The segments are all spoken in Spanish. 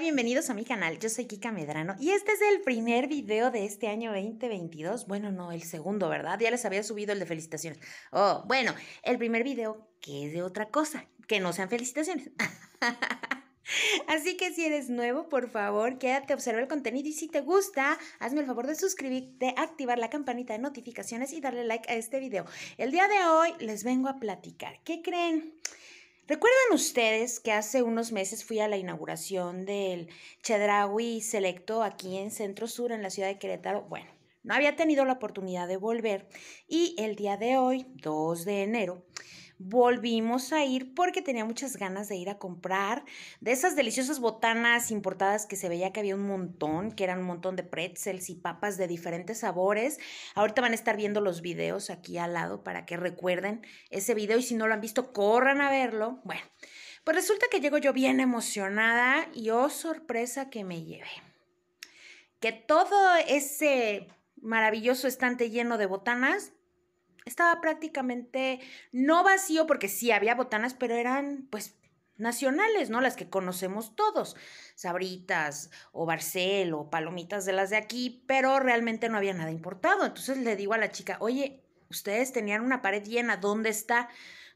Bienvenidos a mi canal. Yo soy Kika Medrano y este es el primer video de este año 2022. Bueno, no, el segundo, ¿verdad? Ya les había subido el de felicitaciones. Oh, bueno, el primer video que es de otra cosa, que no sean felicitaciones. Así que si eres nuevo, por favor, quédate, observar el contenido y si te gusta, hazme el favor de suscribirte, activar la campanita de notificaciones y darle like a este video. El día de hoy les vengo a platicar. ¿Qué creen? ¿Recuerdan ustedes que hace unos meses fui a la inauguración del Chedraui Selecto aquí en Centro Sur, en la ciudad de Querétaro? Bueno, no había tenido la oportunidad de volver y el día de hoy, 2 de enero, volvimos a ir porque tenía muchas ganas de ir a comprar de esas deliciosas botanas importadas que se veía que había un montón, que eran un montón de pretzels y papas de diferentes sabores. Ahorita van a estar viendo los videos aquí al lado para que recuerden ese video y si no lo han visto, corran a verlo. Bueno, pues resulta que llego yo bien emocionada y oh sorpresa que me lleve Que todo ese maravilloso estante lleno de botanas estaba prácticamente no vacío porque sí había botanas, pero eran pues nacionales, ¿no? Las que conocemos todos, sabritas o barcel o palomitas de las de aquí, pero realmente no había nada importado. Entonces le digo a la chica, oye, ustedes tenían una pared llena, ¿dónde está?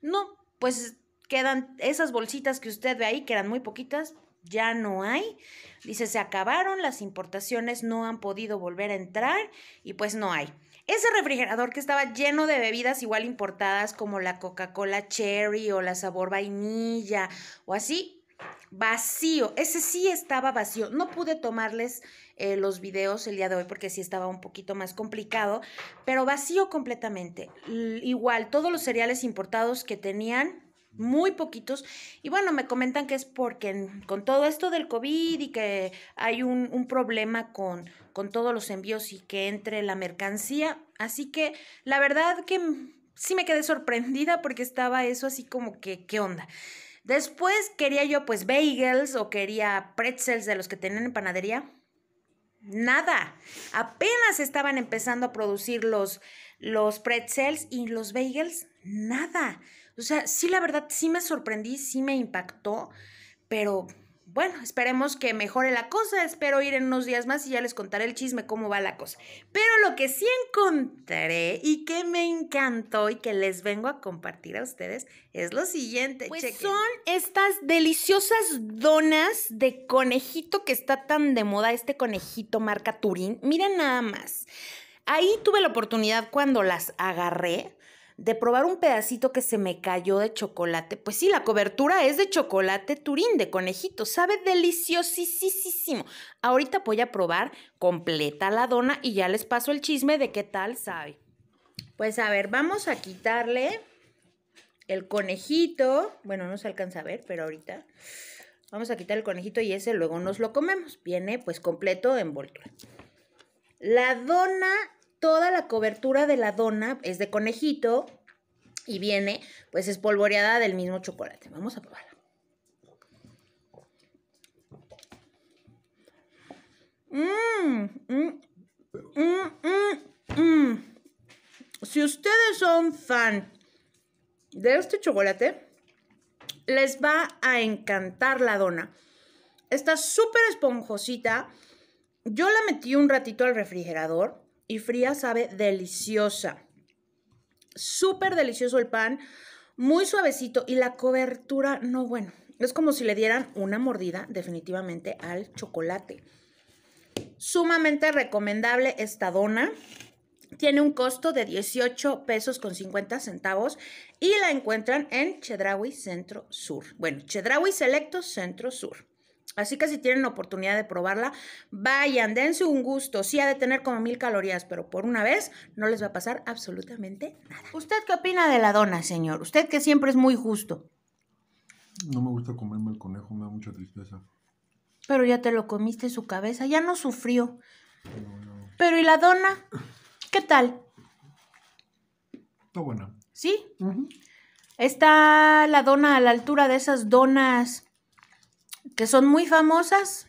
No, pues quedan esas bolsitas que usted ve ahí, que eran muy poquitas, ya no hay. Dice, se acabaron las importaciones, no han podido volver a entrar y pues no hay. Ese refrigerador que estaba lleno de bebidas igual importadas como la Coca-Cola Cherry o la sabor vainilla o así, vacío. Ese sí estaba vacío. No pude tomarles eh, los videos el día de hoy porque sí estaba un poquito más complicado, pero vacío completamente. igual, todos los cereales importados que tenían muy poquitos. Y bueno, me comentan que es porque con todo esto del COVID y que hay un, problema con, todos los envíos y que entre la mercancía. Así que la verdad que sí me quedé sorprendida porque estaba eso así como que, ¿qué onda? Después quería yo pues bagels o quería pretzels de los que tenían en panadería. Nada. Apenas estaban empezando a producir los, los pretzels y los bagels. Nada. O sea, sí, la verdad, sí me sorprendí, sí me impactó, pero bueno, esperemos que mejore la cosa. Espero ir en unos días más y ya les contaré el chisme cómo va la cosa. Pero lo que sí encontré y que me encantó y que les vengo a compartir a ustedes es lo siguiente. Pues son estas deliciosas donas de conejito que está tan de moda, este conejito marca Turín. Miren nada más. Ahí tuve la oportunidad cuando las agarré de probar un pedacito que se me cayó de chocolate. Pues sí, la cobertura es de chocolate turín, de conejito. Sabe deliciosísimo. Ahorita voy a probar completa la dona y ya les paso el chisme de qué tal sabe. Pues a ver, vamos a quitarle el conejito. Bueno, no se alcanza a ver, pero ahorita... Vamos a quitar el conejito y ese luego nos lo comemos. Viene pues completo de envoltura. La dona toda la cobertura de la dona es de conejito y viene pues espolvoreada del mismo chocolate. Vamos a probarla. Mm, mm, mm, si ustedes son fan de este chocolate, les va a encantar la dona. Está súper esponjosita. Yo la metí un ratito al refrigerador y fría sabe deliciosa. Súper delicioso el pan, muy suavecito y la cobertura, no bueno, es como si le dieran una mordida definitivamente al chocolate. Sumamente recomendable esta dona. Tiene un costo de 18 pesos con 50 centavos y la encuentran en Chedrawi Centro Sur. Bueno, Chedrawi Selecto Centro Sur. Así que si tienen oportunidad de probarla, vayan, dense un gusto. Sí ha de tener como mil calorías, pero por una vez no les va a pasar absolutamente nada. ¿Usted qué opina de la dona, señor? Usted que siempre es muy justo. No me gusta comerme el conejo, me da mucha tristeza. Pero ya te lo comiste su cabeza, ya no sufrió. Pero ¿y la dona? ¿Qué tal? Está buena. ¿Sí? ¿Está la dona a la altura de esas donas que son muy famosas,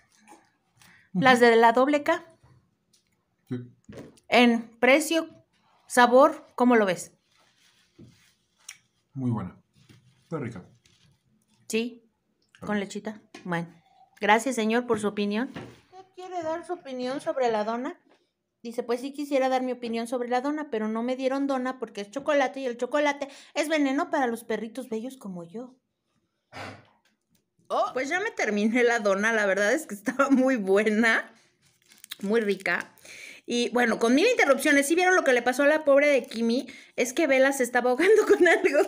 las de la doble K. Sí. En precio, sabor, ¿cómo lo ves? Muy buena. Está rica. Sí, con lechita. Bueno, gracias señor por su opinión. ¿Quiere dar su opinión sobre la dona? Dice, pues sí quisiera dar mi opinión sobre la dona, pero no me dieron dona porque es chocolate y el chocolate es veneno para los perritos bellos como yo. Oh. Pues ya me terminé la dona, la verdad es que estaba muy buena, muy rica. Y bueno, con mil interrupciones, si vieron lo que le pasó a la pobre de Kimi, es que Vela se estaba ahogando con algo.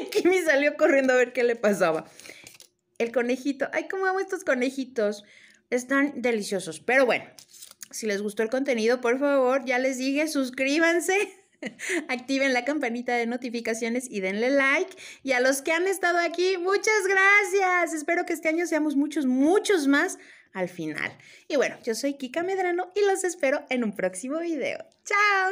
y Kimi salió corriendo a ver qué le pasaba. El conejito, ay, cómo amo estos conejitos. Están deliciosos. Pero bueno, si les gustó el contenido, por favor, ya les dije, suscríbanse. Activen la campanita de notificaciones y denle like. Y a los que han estado aquí, muchas gracias. Espero que este año seamos muchos, muchos más al final. Y bueno, yo soy Kika Medrano y los espero en un próximo video. ¡Chao!